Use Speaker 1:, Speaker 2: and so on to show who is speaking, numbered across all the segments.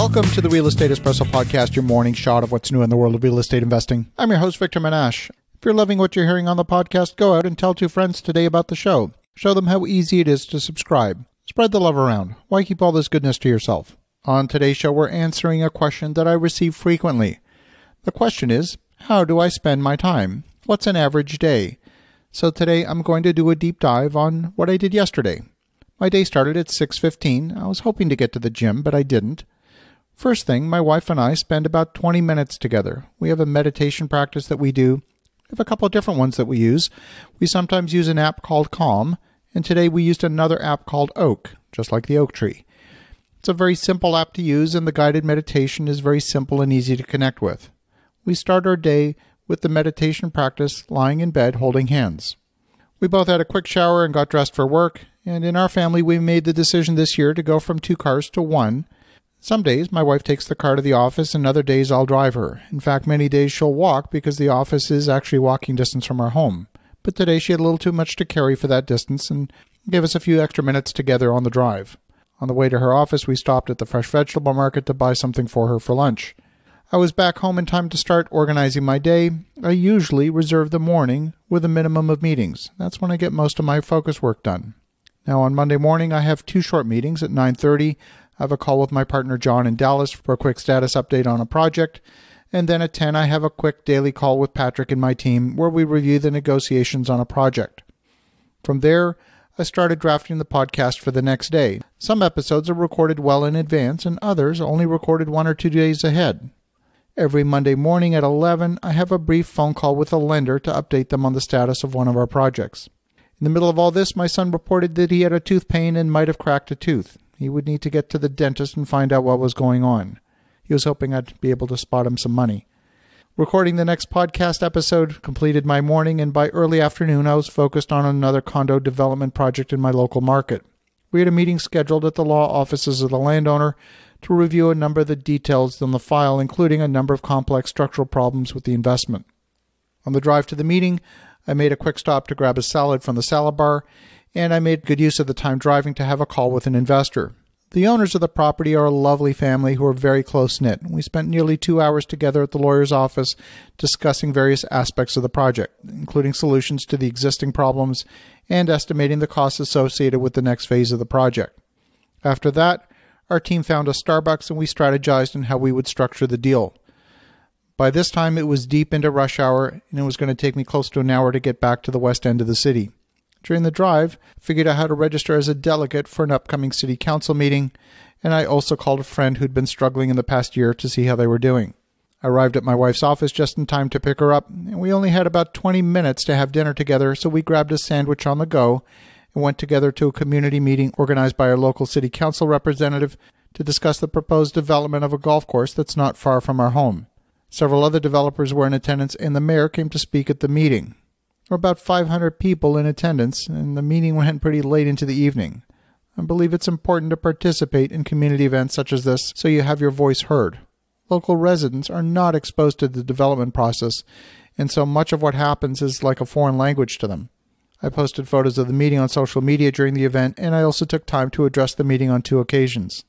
Speaker 1: Welcome to the Real Estate Espresso Podcast, your morning shot of what's new in the world of real estate investing. I'm your host, Victor Manash. If you're loving what you're hearing on the podcast, go out and tell two friends today about the show. Show them how easy it is to subscribe. Spread the love around. Why keep all this goodness to yourself? On today's show, we're answering a question that I receive frequently. The question is How do I spend my time? What's an average day? So today I'm going to do a deep dive on what I did yesterday. My day started at 6:15. I was hoping to get to the gym, but I didn't. First thing, my wife and I spend about 20 minutes together. We have a meditation practice that we do. We have a couple of different ones that we use. We sometimes use an app called Calm, and today we used another app called Oak, just like the oak tree. It's a very simple app to use, and the guided meditation is very simple and easy to connect with. We start our day with the meditation practice lying in bed holding hands. We both had a quick shower and got dressed for work, and in our family, we made the decision this year to go from two cars to one some days my wife takes the car to the office, and other days I'll drive her. In fact, many days she'll walk because the office is actually walking distance from our home. But today she had a little too much to carry for that distance and gave us a few extra minutes together on the drive. On the way to her office, we stopped at the fresh vegetable market to buy something for her for lunch. I was back home in time to start organizing my day. I usually reserve the morning with a minimum of meetings. That's when I get most of my focus work done. Now on Monday morning I have two short meetings at 9:30 I have a call with my partner John in Dallas for a quick status update on a project. And then at 10, I have a quick daily call with Patrick and my team where we review the negotiations on a project. From there, I started drafting the podcast for the next day. Some episodes are recorded well in advance, and others only recorded one or two days ahead. Every Monday morning at 11, I have a brief phone call with a lender to update them on the status of one of our projects. In the middle of all this, my son reported that he had a tooth pain and might have cracked a tooth. He would need to get to the dentist and find out what was going on. He was hoping I'd be able to spot him some money. Recording the next podcast episode completed my morning, and by early afternoon, I was focused on another condo development project in my local market. We had a meeting scheduled at the law offices of the landowner to review a number of the details in the file, including a number of complex structural problems with the investment. On the drive to the meeting, I made a quick stop to grab a salad from the salad bar and I made good use of the time driving to have a call with an investor. The owners of the property are a lovely family who are very close knit. We spent nearly two hours together at the lawyer's office discussing various aspects of the project, including solutions to the existing problems and estimating the costs associated with the next phase of the project. After that, our team found a Starbucks and we strategized on how we would structure the deal. By this time, it was deep into rush hour and it was going to take me close to an hour to get back to the west end of the city. During the drive, figured out how to register as a delegate for an upcoming city council meeting, and I also called a friend who'd been struggling in the past year to see how they were doing. I arrived at my wife's office just in time to pick her up, and we only had about 20 minutes to have dinner together, so we grabbed a sandwich on the go and went together to a community meeting organized by our local city council representative to discuss the proposed development of a golf course that's not far from our home. Several other developers were in attendance, and the mayor came to speak at the meeting were about 500 people in attendance, and the meeting went pretty late into the evening. I believe it's important to participate in community events such as this so you have your voice heard. Local residents are not exposed to the development process, and so much of what happens is like a foreign language to them. I posted photos of the meeting on social media during the event, and I also took time to address the meeting on two occasions.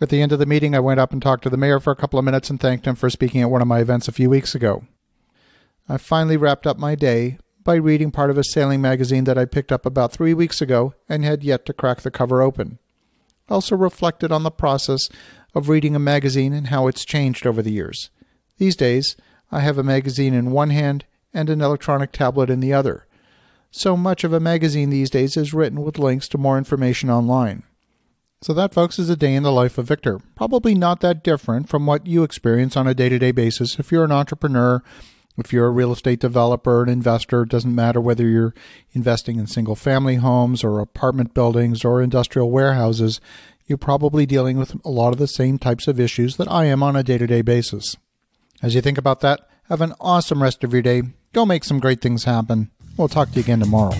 Speaker 1: At the end of the meeting, I went up and talked to the mayor for a couple of minutes and thanked him for speaking at one of my events a few weeks ago. I finally wrapped up my day by reading part of a sailing magazine that I picked up about three weeks ago and had yet to crack the cover open. Also reflected on the process of reading a magazine and how it's changed over the years. These days, I have a magazine in one hand and an electronic tablet in the other. So much of a magazine these days is written with links to more information online. So, that, folks, is a day in the life of Victor. Probably not that different from what you experience on a day to day basis if you're an entrepreneur if you're a real estate developer, an investor, it doesn't matter whether you're investing in single family homes or apartment buildings or industrial warehouses, you're probably dealing with a lot of the same types of issues that I am on a day to day basis. As you think about that, have an awesome rest of your day. Go make some great things happen. We'll talk to you again tomorrow.